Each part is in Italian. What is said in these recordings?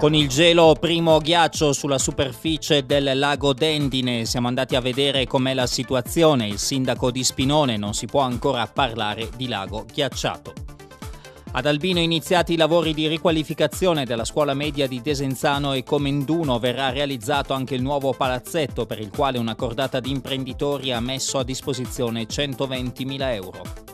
Con il gelo primo ghiaccio sulla superficie del lago Dendine siamo andati a vedere com'è la situazione. Il sindaco di Spinone non si può ancora parlare di lago ghiacciato. Ad Albino iniziati i lavori di riqualificazione della scuola media di Desenzano e Comenduno verrà realizzato anche il nuovo palazzetto per il quale una cordata di imprenditori ha messo a disposizione 120.000 euro.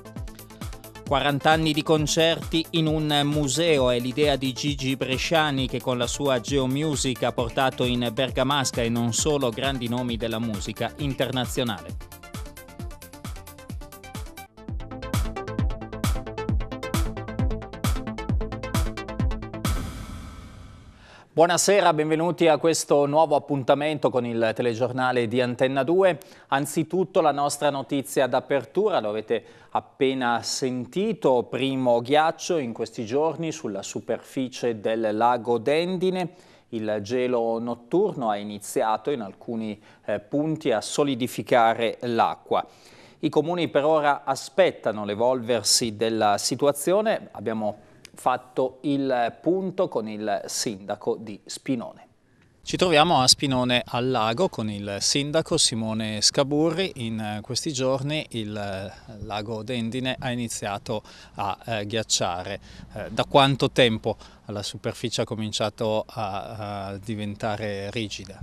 40 anni di concerti in un museo è l'idea di Gigi Bresciani che con la sua Geomusic ha portato in Bergamasca e non solo grandi nomi della musica internazionale. Buonasera, benvenuti a questo nuovo appuntamento con il telegiornale di Antenna 2. Anzitutto la nostra notizia d'apertura, lo avete appena sentito, primo ghiaccio in questi giorni sulla superficie del lago Dendine. Il gelo notturno ha iniziato in alcuni eh, punti a solidificare l'acqua. I comuni per ora aspettano l'evolversi della situazione, abbiamo fatto il punto con il sindaco di Spinone. Ci troviamo a Spinone al Lago con il sindaco Simone Scaburri. In eh, questi giorni il eh, lago Dendine ha iniziato a eh, ghiacciare. Eh, da quanto tempo la superficie ha cominciato a, a diventare rigida?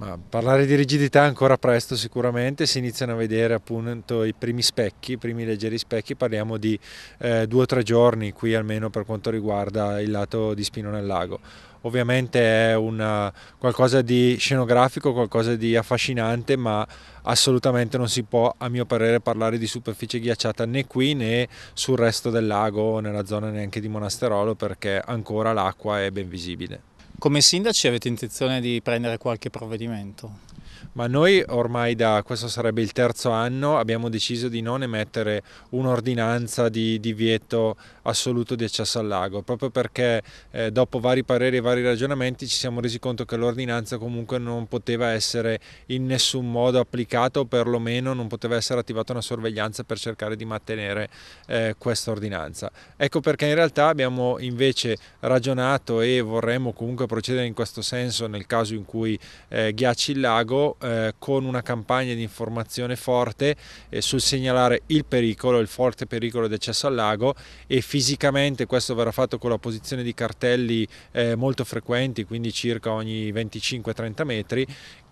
Ma parlare di rigidità ancora presto sicuramente, si iniziano a vedere appunto i primi specchi, i primi leggeri specchi, parliamo di eh, due o tre giorni qui almeno per quanto riguarda il lato di Spino nel lago. Ovviamente è una, qualcosa di scenografico, qualcosa di affascinante, ma assolutamente non si può a mio parere parlare di superficie ghiacciata né qui né sul resto del lago o nella zona neanche di Monasterolo perché ancora l'acqua è ben visibile. Come sindaci avete intenzione di prendere qualche provvedimento? ma noi ormai da questo sarebbe il terzo anno abbiamo deciso di non emettere un'ordinanza di divieto assoluto di accesso al lago, proprio perché eh, dopo vari pareri e vari ragionamenti ci siamo resi conto che l'ordinanza comunque non poteva essere in nessun modo applicata o perlomeno non poteva essere attivata una sorveglianza per cercare di mantenere eh, questa ordinanza. Ecco perché in realtà abbiamo invece ragionato e vorremmo comunque procedere in questo senso nel caso in cui eh, ghiacci il lago eh, con una campagna di informazione forte eh, sul segnalare il pericolo, il forte pericolo di accesso al lago e fisicamente questo verrà fatto con la posizione di cartelli eh, molto frequenti, quindi circa ogni 25-30 metri,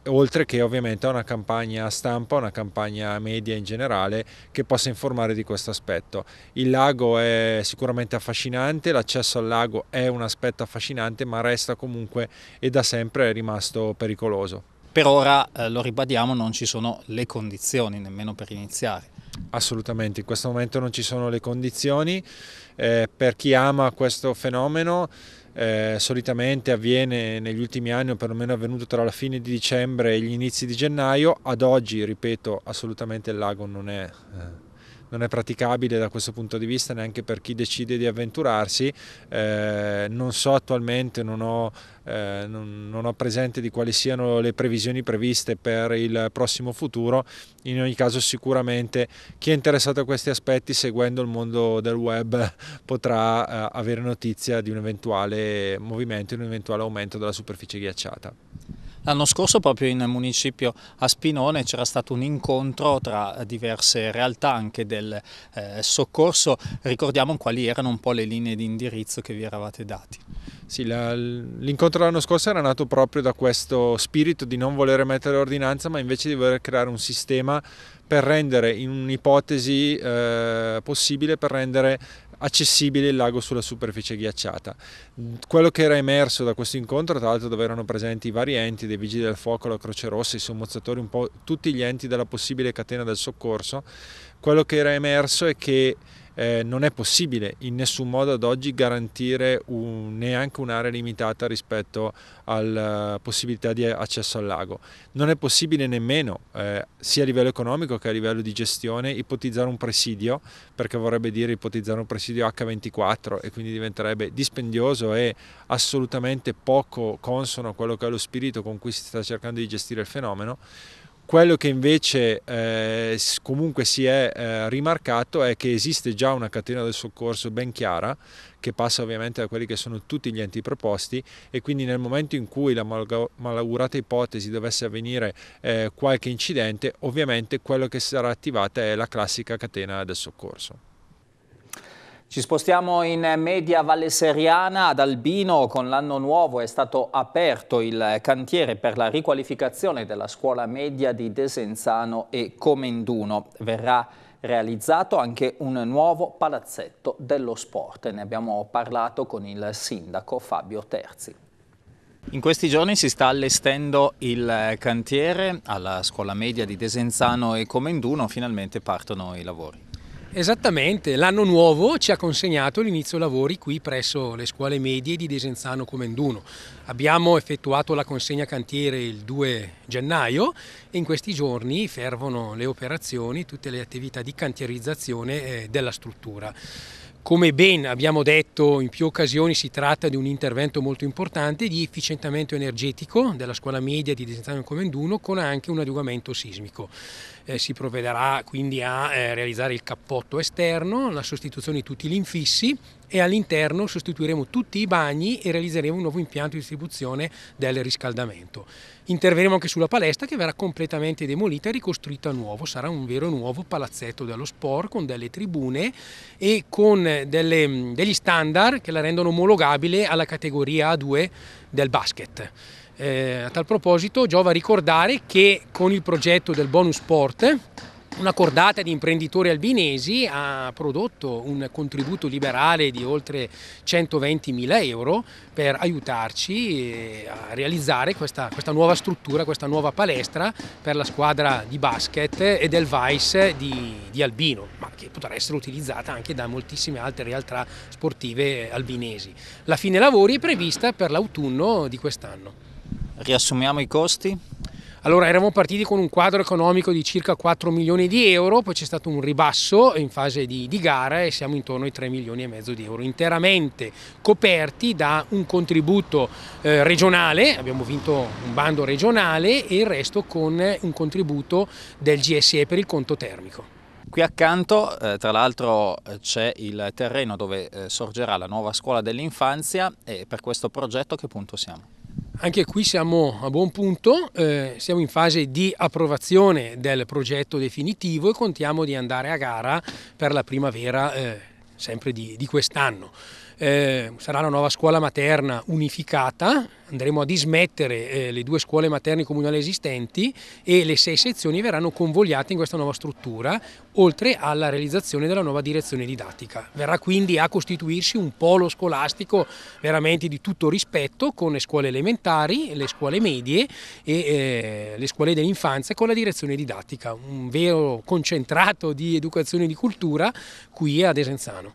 oltre che ovviamente a una campagna stampa, una campagna media in generale che possa informare di questo aspetto. Il lago è sicuramente affascinante, l'accesso al lago è un aspetto affascinante, ma resta comunque e da sempre è rimasto pericoloso per ora, eh, lo ribadiamo, non ci sono le condizioni nemmeno per iniziare. Assolutamente, in questo momento non ci sono le condizioni. Eh, per chi ama questo fenomeno eh, solitamente avviene negli ultimi anni o perlomeno è avvenuto tra la fine di dicembre e gli inizi di gennaio. Ad oggi, ripeto, assolutamente il lago non è... Eh, non è praticabile da questo punto di vista neanche per chi decide di avventurarsi. Eh, non so attualmente, non ho, eh, non, non ho, presente di quali siano le previsioni previste per il prossimo futuro. In ogni caso sicuramente chi è interessato a questi aspetti seguendo il mondo del web potrà eh, avere notizia di un eventuale movimento, di un eventuale aumento della superficie ghiacciata. L'anno scorso proprio in municipio a Spinone c'era stato un incontro tra diverse realtà anche del eh, soccorso, ricordiamo quali erano un po' le linee di indirizzo che vi eravate dati. Sì, l'incontro la, dell'anno scorso era nato proprio da questo spirito di non voler mettere ordinanza ma invece di voler creare un sistema per rendere in un'ipotesi eh, possibile per rendere accessibile il lago sulla superficie ghiacciata. Quello che era emerso da questo incontro, tra l'altro dove erano presenti i vari enti, dei vigili del fuoco, la Croce Rossa, i sommozzatori, un po' tutti gli enti della possibile catena del soccorso, quello che era emerso è che eh, non è possibile in nessun modo ad oggi garantire un, neanche un'area limitata rispetto alla eh, possibilità di accesso al lago. Non è possibile nemmeno, eh, sia a livello economico che a livello di gestione, ipotizzare un presidio, perché vorrebbe dire ipotizzare un presidio H24 e quindi diventerebbe dispendioso e assolutamente poco consono a quello che è lo spirito con cui si sta cercando di gestire il fenomeno. Quello che invece eh, comunque si è eh, rimarcato è che esiste già una catena del soccorso ben chiara che passa ovviamente da quelli che sono tutti gli enti proposti e quindi nel momento in cui la malaugurata ipotesi dovesse avvenire eh, qualche incidente ovviamente quello che sarà attivata è la classica catena del soccorso. Ci spostiamo in media valle seriana ad Albino. Con l'anno nuovo è stato aperto il cantiere per la riqualificazione della scuola media di Desenzano e Comenduno. Verrà realizzato anche un nuovo palazzetto dello sport. Ne abbiamo parlato con il sindaco Fabio Terzi. In questi giorni si sta allestendo il cantiere alla scuola media di Desenzano e Comenduno. Finalmente partono i lavori. Esattamente, l'anno nuovo ci ha consegnato l'inizio lavori qui presso le scuole medie di Desenzano Comenduno. Abbiamo effettuato la consegna cantiere il 2 gennaio e in questi giorni fervono le operazioni, tutte le attività di cantierizzazione eh, della struttura. Come ben abbiamo detto in più occasioni si tratta di un intervento molto importante di efficientamento energetico della scuola media di Desenzano Comenduno con anche un adeguamento sismico. Eh, si provvederà quindi a eh, realizzare il cappotto esterno, la sostituzione di tutti gli infissi e all'interno sostituiremo tutti i bagni e realizzeremo un nuovo impianto di distribuzione del riscaldamento. Interveremo anche sulla palestra che verrà completamente demolita e ricostruita a nuovo, sarà un vero e nuovo palazzetto dello sport con delle tribune e con delle, mm, degli standard che la rendono omologabile alla categoria A2 del basket. Eh, a tal proposito giova ricordare che con il progetto del bonus sport una cordata di imprenditori albinesi ha prodotto un contributo liberale di oltre 120.000 euro per aiutarci eh, a realizzare questa, questa, nuova struttura, questa nuova palestra per la squadra di basket e del Vice di, di Albino, ma che potrà essere utilizzata anche da moltissime altre realtà sportive albinesi. La fine lavori è prevista per l'autunno di quest'anno. Riassumiamo i costi? Allora eravamo partiti con un quadro economico di circa 4 milioni di euro, poi c'è stato un ribasso in fase di, di, gara e siamo intorno ai 3 milioni e mezzo di euro, interamente coperti da un contributo eh, regionale, abbiamo vinto un bando regionale e il resto con eh, un contributo del GSE per il conto termico. Qui accanto eh, tra l'altro eh, c'è il terreno dove eh, sorgerà la nuova scuola dell'infanzia e per questo progetto a che punto siamo? Anche qui siamo a buon punto, eh, siamo in fase di approvazione del progetto definitivo e contiamo di andare a gara per la primavera eh, sempre di, di quest'anno. Eh, sarà la nuova scuola materna unificata, andremo a dismettere eh, le due scuole materne comunali esistenti e le sei sezioni verranno convogliate in questa nuova struttura, oltre alla realizzazione della nuova direzione didattica. Verrà quindi a costituirsi un polo scolastico veramente di tutto rispetto con le scuole elementari, le scuole medie e eh, le scuole dell'infanzia con la direzione didattica, un vero concentrato di educazione e di cultura qui ad Esenzano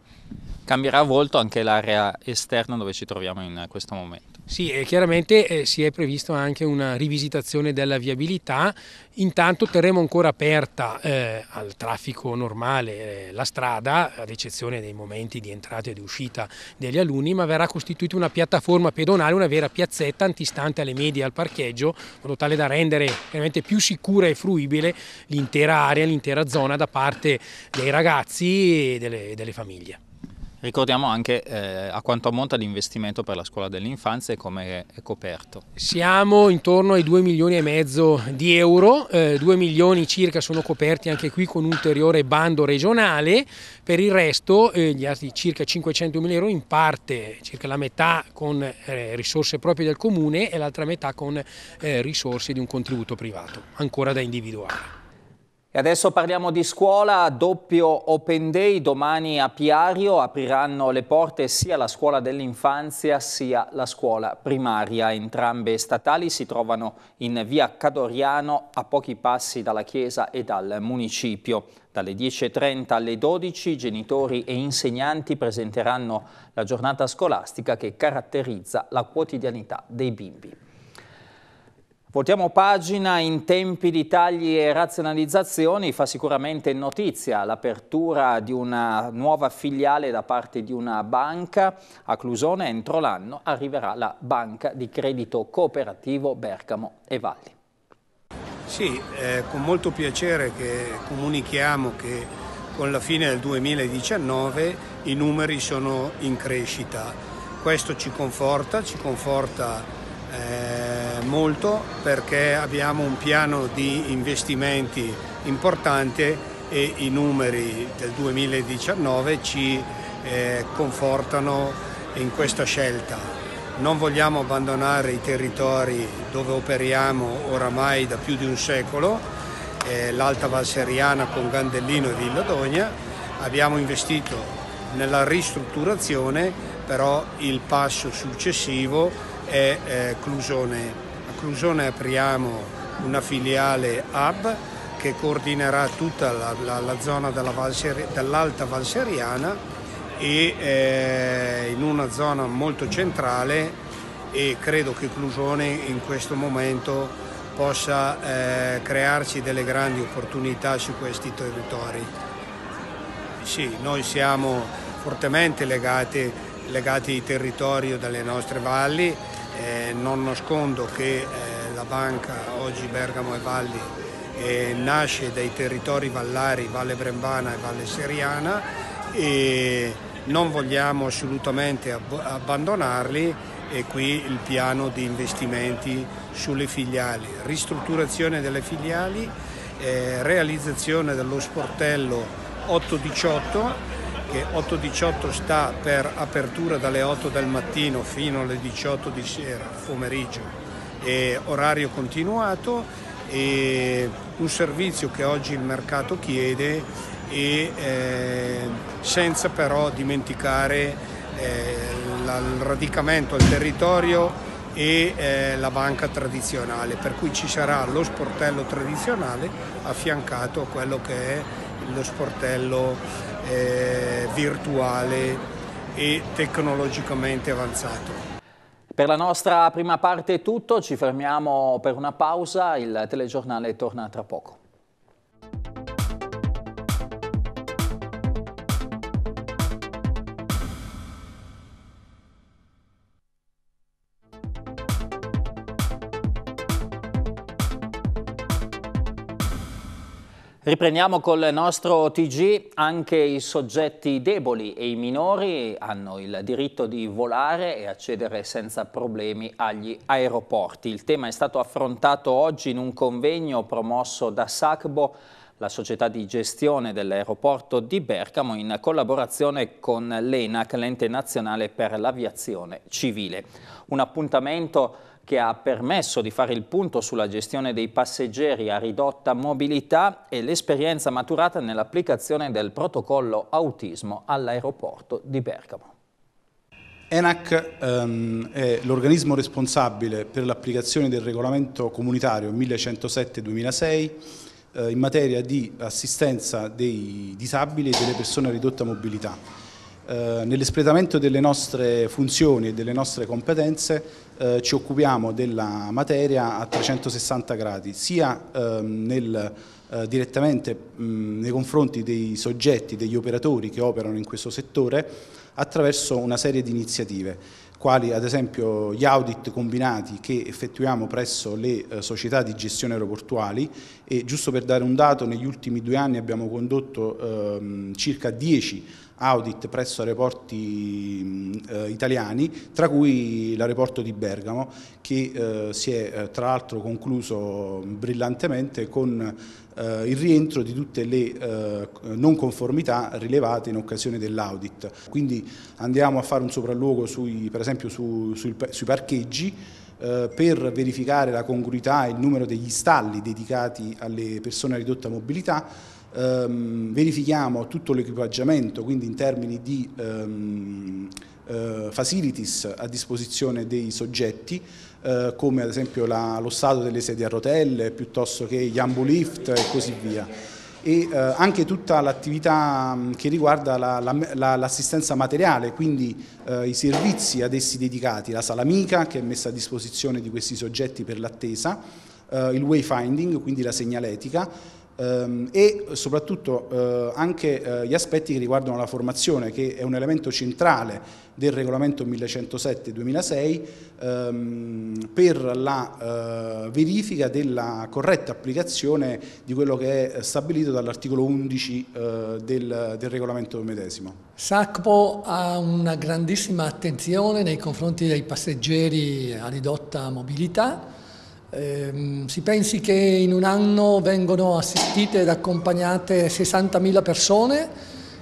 cambierà volto anche l'area esterna dove ci troviamo in questo momento. Sì, e chiaramente eh, si è previsto anche una rivisitazione della viabilità, intanto terremo ancora aperta eh, al traffico normale eh, la strada, ad eccezione dei momenti di entrata e di uscita degli alunni, ma verrà costituita una piattaforma pedonale, una vera piazzetta antistante alle medie al parcheggio, in modo tale da rendere veramente più sicura e fruibile l'intera area, l'intera zona da parte dei ragazzi e delle, delle famiglie. Ricordiamo anche eh, a quanto ammonta l'investimento per la scuola dell'infanzia e come è coperto. Siamo intorno ai 2 milioni e mezzo di euro, eh, 2 milioni circa sono coperti anche qui con un ulteriore bando regionale, per il resto eh, gli altri circa 500 mila euro in parte, circa la metà con eh, risorse proprie del comune e l'altra metà con eh, risorse di un contributo privato, ancora da individuare. E adesso parliamo di scuola, doppio open day, domani a Piario apriranno le porte sia la scuola dell'infanzia sia la scuola primaria, entrambe statali si trovano in via Cadoriano a pochi passi dalla chiesa e dal municipio. Dalle 10.30 alle 12 genitori e insegnanti presenteranno la giornata scolastica che caratterizza la quotidianità dei bimbi. Voltiamo pagina in tempi di tagli e razionalizzazioni, fa sicuramente notizia l'apertura di una nuova filiale da parte di una banca a Clusone, entro l'anno arriverà la banca di credito cooperativo Bergamo e Valli. Sì, eh, con molto piacere che comunichiamo che con la fine del 2019 i numeri sono in crescita, questo ci conforta, ci conforta eh, molto perché abbiamo un piano di investimenti importante e i numeri del 2019 ci eh, confortano in questa scelta. Non vogliamo abbandonare i territori dove operiamo oramai da più di un secolo, eh, l'Alta Val Seriana con Gandellino e Villadogna. Abbiamo investito nella ristrutturazione, però il passo successivo è eh, Clusone Clusione apriamo una filiale hub che coordinerà tutta la, la, la zona dell'alta Val Seriana e eh, in una zona molto centrale e credo che Clusone in questo momento possa eh, crearci delle grandi opportunità su questi territori. Sì, noi siamo fortemente legati, legati ai territori delle nostre valli eh, non nascondo che eh, la banca oggi Bergamo e Valli eh, nasce dai territori vallari, Valle Brembana e Valle Seriana e non vogliamo assolutamente ab- abbandonarli e qui il piano di investimenti sulle filiali, ristrutturazione delle filiali, eh, realizzazione dello sportello 818 che 8.18 sta per apertura dalle 8 del mattino fino alle 18 di sera, pomeriggio, e orario continuato, e un servizio che oggi il mercato chiede e eh, senza però dimenticare eh, il radicamento al territorio e eh, la banca tradizionale, per cui ci sarà lo sportello tradizionale affiancato a quello che è lo sportello eh, virtuale e tecnologicamente avanzato. Per la nostra prima parte è tutto, ci fermiamo per una pausa, il telegiornale torna tra poco. Riprendiamo col nostro TG, anche i soggetti deboli e i minori hanno il diritto di volare e accedere senza problemi agli aeroporti. Il tema è stato affrontato oggi in un convegno promosso da SACBO, la società di gestione dell'aeroporto di Bergamo, in collaborazione con l'ENAC, l'ente nazionale per l'aviazione civile. Un appuntamento che ha permesso di fare il punto sulla gestione dei passeggeri a ridotta mobilità e l'esperienza maturata nell'applicazione del protocollo autismo all'aeroporto di Bergamo. ENAC ehm, è l'organismo responsabile per l'applicazione del regolamento comunitario 1107-2006 eh, in materia di assistenza dei disabili e delle persone a ridotta mobilità. Eh, nell'espletamento delle nostre funzioni e delle nostre competenze eh, ci occupiamo della materia a 360 gradi, sia ehm, nel, eh, direttamente mh, nei confronti dei soggetti, degli operatori che operano in questo settore, attraverso una serie di iniziative, quali ad esempio gli audit combinati che effettuiamo presso le eh, società di gestione aeroportuali e giusto per dare un dato, negli ultimi due anni abbiamo condotto ehm, circa 10 audit presso aeroporti eh, italiani, tra cui l'aeroporto di Bergamo, che eh, si è eh, tra l'altro concluso brillantemente con eh, il rientro di tutte le eh, non conformità rilevate in occasione dell'audit. Quindi andiamo a fare un sopralluogo sui, per esempio su, sui, sui parcheggi per verificare la congruità e il numero degli stalli dedicati alle persone a ridotta mobilità ehm, verifichiamo tutto l'equipaggiamento, quindi in termini di ehm, eh, facilities a disposizione dei soggetti, eh, come ad esempio la, lo stato delle sedie a rotelle, piuttosto che gli ambulift e così via e eh, anche tutta l'attività mm, che riguarda l'assistenza la, la, materiale, quindi eh, i servizi ad essi dedicati, la sala amica che è messa a disposizione di questi soggetti per l'attesa, eh, il wayfinding, quindi la segnaletica, Ehm, e soprattutto eh, anche eh, gli aspetti che riguardano la formazione che è un elemento centrale del regolamento 1107-2006 ehm, per la eh, verifica della corretta applicazione di quello che è stabilito dall'articolo 11 del, del regolamento medesimo. SACPO ha una grandissima attenzione nei confronti dei passeggeri a ridotta mobilità Ehm, si pensi che in un anno vengono assistite ed accompagnate 60.000 persone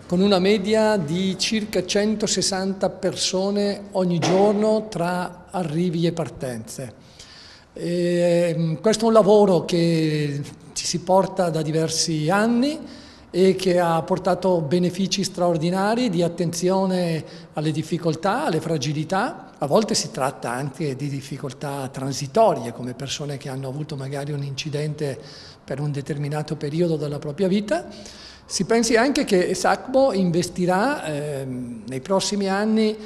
con una media di circa 160 persone ogni giorno tra arrivi e partenze. Eh, questo è un lavoro che ci si porta da diversi anni e che ha portato benefici straordinari di attenzione alle difficoltà, alle fragilità a volte si tratta anche di difficoltà transitorie, come persone che hanno avuto magari un incidente per un determinato periodo della propria vita. Si pensi anche che SACMO investirà eh, nei prossimi anni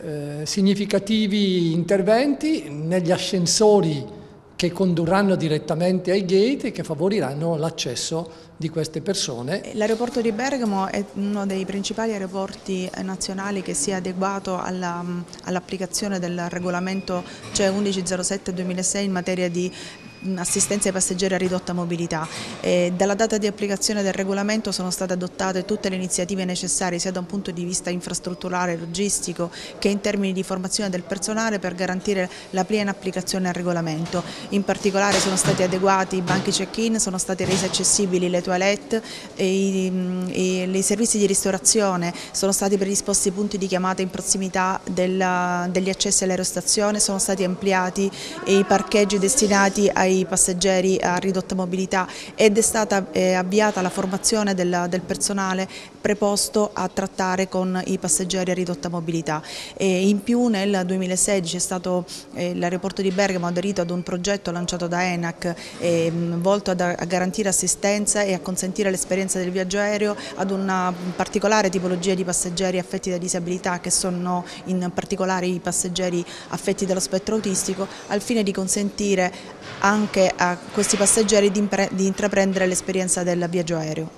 eh, significativi interventi negli ascensori che condurranno direttamente ai gate e che favoriranno l'accesso di queste persone. L'aeroporto di Bergamo è uno dei principali aeroporti nazionali che si è adeguato all'applicazione all del regolamento CE 1107-2006 in materia di assistenza ai passeggeri a ridotta mobilità. E dalla data di applicazione del regolamento sono state adottate tutte le iniziative necessarie sia da un punto di vista infrastrutturale, logistico che in termini di formazione del personale per garantire la piena applicazione al regolamento. In particolare sono stati adeguati i banchi check-in, sono state rese accessibili le toilette, i, i, i, servizi di ristorazione, sono stati predisposti punti di chiamata in prossimità della, degli accessi all'aerostazione, sono stati ampliati i parcheggi destinati ai ai passeggeri a ridotta mobilità ed è stata eh, avviata la formazione del, del personale preposto a trattare con i passeggeri a ridotta mobilità. E in più nel 2016 è stato eh, l'aeroporto di Bergamo aderito ad un progetto lanciato da ENAC ehm, volto a garantire assistenza e a consentire l'esperienza del viaggio aereo ad una particolare tipologia di passeggeri affetti da disabilità che sono in particolare i passeggeri affetti dallo spettro autistico al fine di consentire anche anche a questi passeggeri di, di intraprendere l'esperienza del viaggio aereo.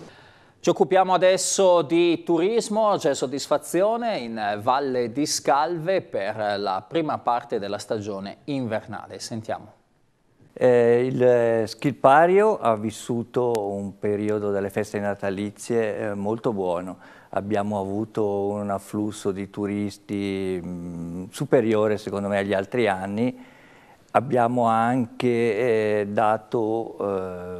Ci occupiamo adesso di turismo, c'è soddisfazione in Valle di Scalve per la prima parte della stagione invernale. Sentiamo. Eh, il eh, Schilpario ha vissuto un periodo delle feste natalizie eh, molto buono. Abbiamo avuto un afflusso di turisti mh, mm, superiore secondo me agli altri anni Abbiamo anche eh, dato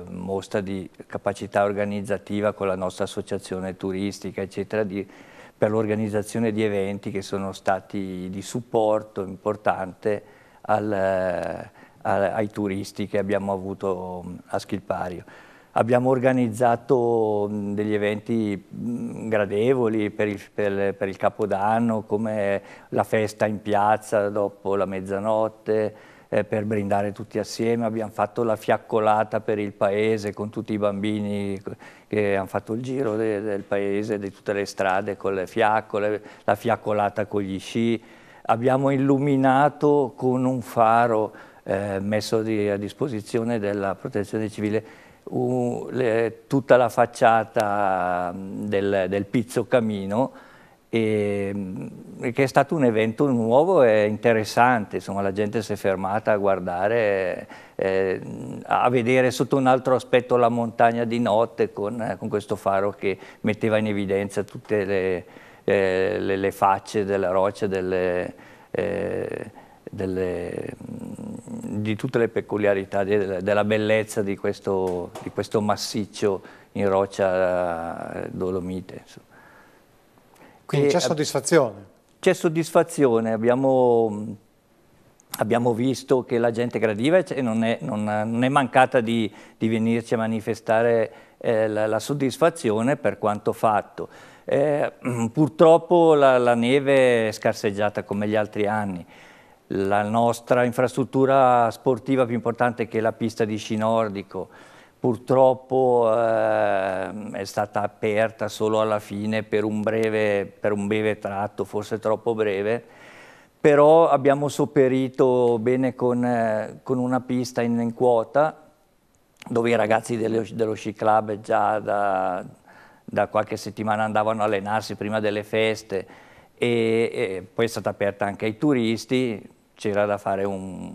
eh, mostra di capacità organizzativa con la nostra associazione turistica, eccetera, di, per l'organizzazione di eventi che sono stati di supporto importante al, eh, ai turisti che abbiamo avuto a Schilpario. Abbiamo organizzato degli eventi gradevoli per il, per, per il Capodanno, come la festa in piazza dopo la mezzanotte, eh, per brindare tutti assieme, abbiamo fatto la fiaccolata per il paese con tutti i bambini che hanno fatto il giro de del paese, di tutte le strade con le fiaccole, la fiaccolata con gli sci, abbiamo illuminato con un faro eh, messo di, a disposizione della protezione civile uh, le, tutta la facciata del, del Pizzo Camino Ehm, e, che è stato un evento nuovo e interessante, insomma la gente si è fermata a guardare, eh, a vedere sotto un altro aspetto la montagna di notte con, eh, con questo faro che metteva in evidenza tutte le, eh, le, le facce della roccia, delle, eh, delle, mm, di tutte le peculiarità, de, della bellezza di questo, di questo, massiccio in roccia eh, dolomite. Insomma. Quindi c'è soddisfazione? C'è soddisfazione, abbiamo, abbiamo, visto che la gente gradiva e non è, non, non è mancata di, di, venirci a manifestare eh, la, la soddisfazione per quanto fatto. Eh, purtroppo la, la, neve è scarseggiata come gli altri anni. La nostra infrastruttura sportiva più importante che è la pista di sci nordico, purtroppo eh, è stata aperta solo alla fine per un, breve, per un breve tratto, forse troppo breve, però abbiamo sopperito bene con, eh, con una pista in, in, quota dove i ragazzi dello, dello sci club già da, da, qualche settimana andavano a allenarsi prima delle feste e, e poi è stata aperta anche ai turisti, c'era da fare un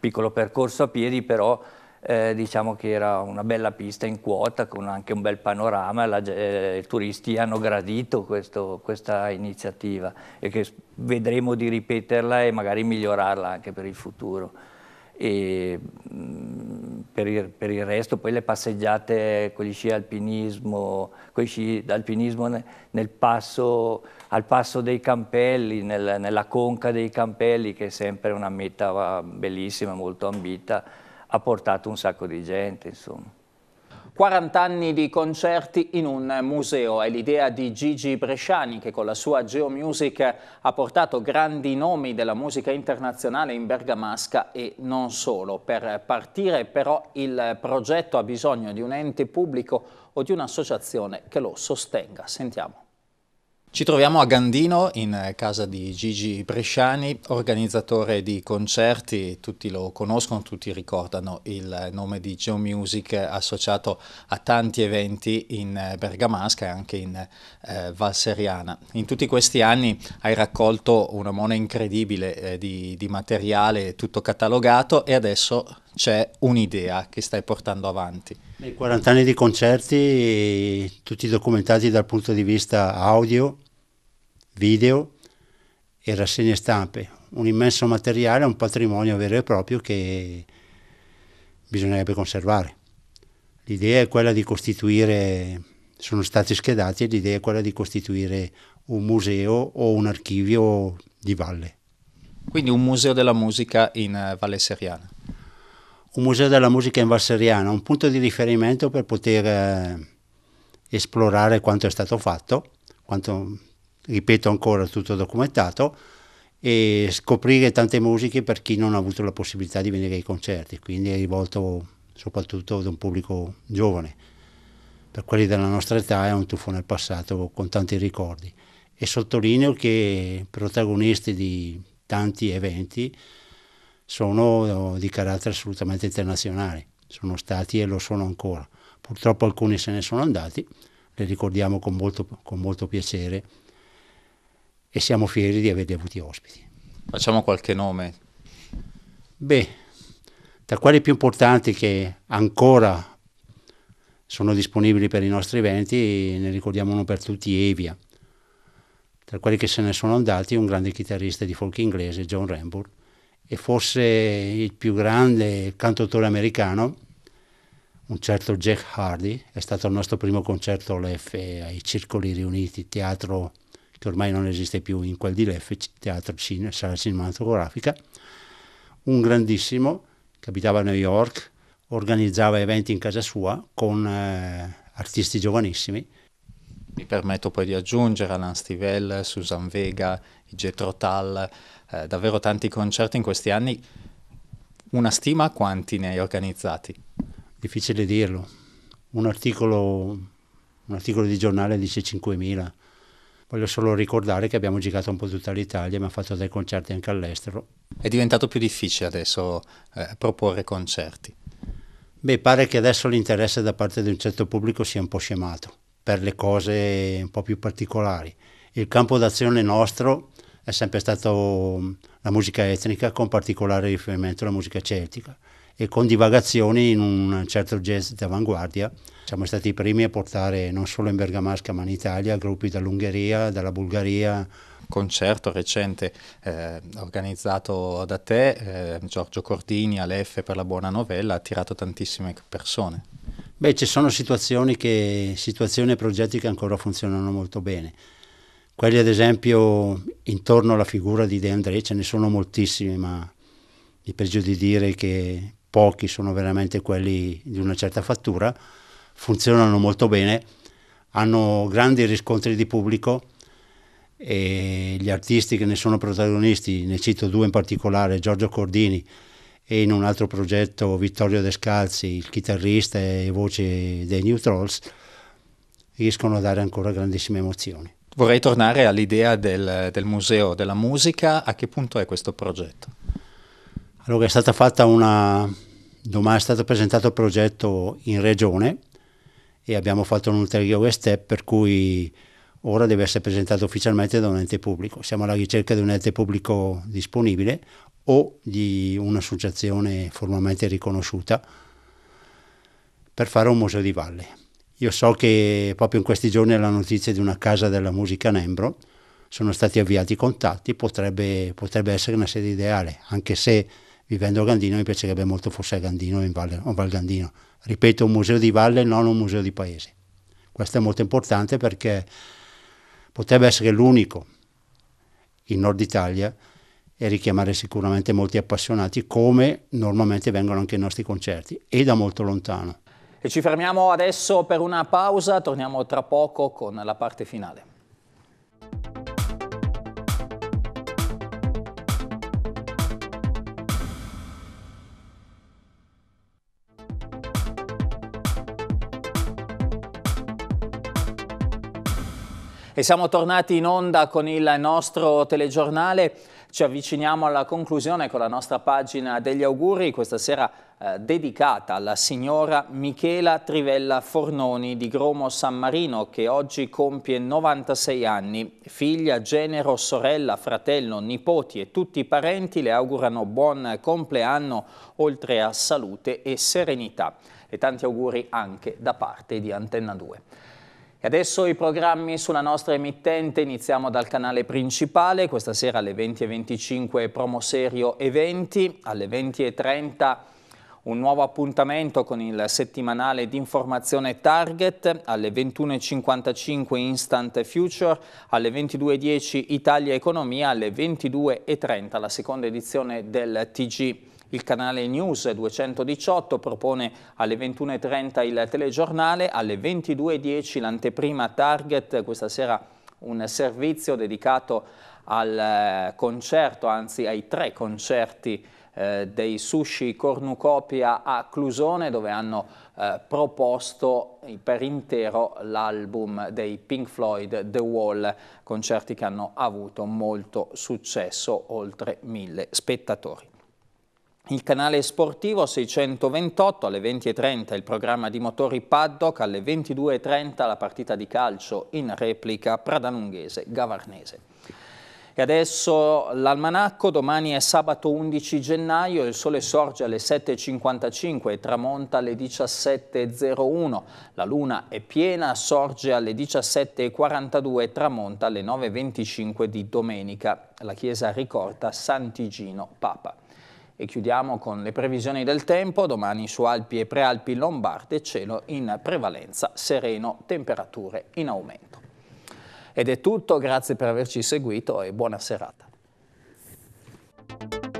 piccolo percorso a piedi però eh, diciamo che era una bella pista in quota con anche un bel panorama, La, eh, i turisti hanno gradito questo, questa iniziativa e che vedremo di ripeterla e magari migliorarla anche per il futuro. E, mh, mm, per, il, per, il, resto poi le passeggiate con gli sci alpinismo, con gli sci alpinismo nel, nel passo, al passo dei Campelli, nel, nella conca dei Campelli che è sempre una meta bellissima, molto ambita, ha portato un sacco di gente, insomma. 40 anni di concerti in un museo è l'idea di Gigi Bresciani che con la sua Geomusic ha portato grandi nomi della musica internazionale in Bergamasca e non solo. Per partire però il progetto ha bisogno di un ente pubblico o di un'associazione che lo sostenga. Sentiamo. Ci troviamo a Gandino, in eh, casa di Gigi Bresciani, organizzatore di concerti, tutti lo conoscono, tutti ricordano il eh, nome di Geo Music associato a tanti eventi in eh, Bergamasca e anche in eh, Valseriana. In tutti questi anni hai raccolto una mona incredibile eh, di, di materiale, tutto catalogato e adesso c'è un'idea che stai portando avanti. Nei 40 anni di concerti, tutti documentati dal punto di vista audio, video e rassegne stampe, un immenso materiale, un patrimonio vero e proprio che bisognerebbe conservare. L'idea è quella di costituire, sono stati schedati, l'idea è quella di costituire un museo o un archivio di valle. Quindi un museo della musica in eh, Valle Seriana. Un museo della musica in Valle Seriana, un punto di riferimento per poter eh, esplorare quanto è stato fatto, quanto ripeto ancora, tutto documentato, e scoprire tante musiche per chi non ha avuto la possibilità di venire ai concerti, quindi è rivolto soprattutto ad un pubblico giovane. Per quelli della nostra età è un tuffo nel passato con tanti ricordi. E sottolineo che protagonisti di tanti eventi sono oh, di carattere assolutamente internazionale, sono stati e lo sono ancora. Purtroppo alcuni se ne sono andati, li ricordiamo con molto, con molto piacere e siamo fieri di averli avuti ospiti. Facciamo qualche nome. Beh, tra quelli più importanti che ancora sono disponibili per i nostri eventi, ne ricordiamo uno per tutti, Evia. Tra quelli che se ne sono andati, un grande chitarrista di folk inglese, John Rambourg, e forse il più grande cantautore americano, un certo Jack Hardy, è stato il nostro primo concerto all'EF ai Circoli Riuniti, teatro che ormai non esiste più in quel di Leffic, teatro, cinema, sala cinematografica, un grandissimo che abitava a New York, organizzava eventi in casa sua con eh, artisti giovanissimi. Mi permetto poi di aggiungere Alan Stivell, Susan Vega, Getro Tal, eh, davvero tanti concerti in questi anni. Una stima quanti ne hai organizzati? Difficile dirlo. Un articolo, un articolo di giornale dice 5.000 Voglio solo ricordare che abbiamo girato un po' tutta l'Italia, abbiamo fatto dei concerti anche all'estero. È diventato più difficile adesso eh, proporre concerti? Beh, pare che adesso l'interesse da parte di un certo pubblico sia un po' scemato per le cose un po' più particolari. Il campo d'azione nostro è sempre stato mm, la musica etnica con particolare riferimento alla musica celtica e con divagazioni in un certo jazz d'avanguardia. Siamo stati i primi a portare non solo in Bergamasca ma in Italia gruppi dall'Ungheria, dalla Bulgaria, concerto recente eh, organizzato da te, eh, Giorgio Cordini, all'F per la buona novella, ha attirato tantissime persone. Beh, ci sono situazioni, che, situazioni e progetti che ancora funzionano molto bene. Quelli ad esempio intorno alla figura di De André ce ne sono moltissimi, ma mi pregio di dire che pochi sono veramente quelli di una certa fattura, funzionano molto bene, hanno grandi riscontri di pubblico e gli artisti che ne sono protagonisti, ne cito due in particolare, Giorgio Cordini e in un altro progetto Vittorio Descalzi, il chitarrista e voce dei New Trolls, riescono a dare ancora grandissime emozioni. Vorrei tornare all'idea del, del Museo della Musica, a che punto è questo progetto? Allora è stata fatta una, Domani è stato presentato il progetto in regione e abbiamo fatto un ulteriore step per cui ora deve essere presentato ufficialmente da un ente pubblico. Siamo alla ricerca di un ente pubblico disponibile o di un'associazione formalmente riconosciuta per fare un museo di valle. Io so che proprio in questi giorni è la notizia di una casa della musica Nembro, sono stati avviati i contatti, potrebbe, potrebbe essere una sede ideale, anche se vivendo a Gandino mi piacerebbe molto fosse a Gandino in Valle, o Val Gandino. Ripeto, un museo di valle, non un museo di paese. Questo è molto importante perché potrebbe essere l'unico in Nord Italia e richiamare sicuramente molti appassionati come normalmente vengono anche i nostri concerti e da molto lontano. E ci fermiamo adesso per una pausa, torniamo tra poco con la parte finale. E siamo tornati in onda con il nostro telegiornale. Ci avviciniamo alla conclusione con la nostra pagina degli auguri, questa sera eh, dedicata alla signora Michela Trivella Fornoni di Gromo San Marino, che oggi compie 96 anni. Figlia, genero, sorella, fratello, nipoti e tutti i parenti le augurano buon compleanno, oltre a salute e serenità. E tanti auguri anche da parte di Antenna 2. E adesso i programmi sulla nostra emittente, iniziamo dal canale principale, questa sera alle 20.25 promo Promoserio Eventi, alle 20.30 un nuovo appuntamento con il settimanale di informazione Target, alle 21.55 Instant Future, alle 22.10 Italia Economia, alle 22.30 la seconda edizione del TG. Il canale News 218 propone alle 21.30 il telegiornale, alle 22.10 l'anteprima Target, questa sera un servizio dedicato al eh, concerto, anzi ai tre concerti eh, dei sushi Cornucopia a Clusone dove hanno eh, proposto per intero l'album dei Pink Floyd The Wall, concerti che hanno avuto molto successo, oltre mille spettatori. Il canale sportivo 628 alle 20.30 il programma di motori paddock, alle 22.30 la partita di calcio in replica Pradanunghese-Gavarnese. E adesso l'almanacco, domani è sabato 11 gennaio, il sole sorge alle 7.55 e tramonta alle 17.01, la luna è piena, sorge alle 17.42 e tramonta alle 9.25 di domenica. La chiesa ricorda Sant'Igino Papa. E chiudiamo con le previsioni del tempo, domani su Alpi e Prealpi Lombarde cielo in prevalenza sereno, temperature in aumento. Ed è tutto, grazie per averci seguito e buona serata.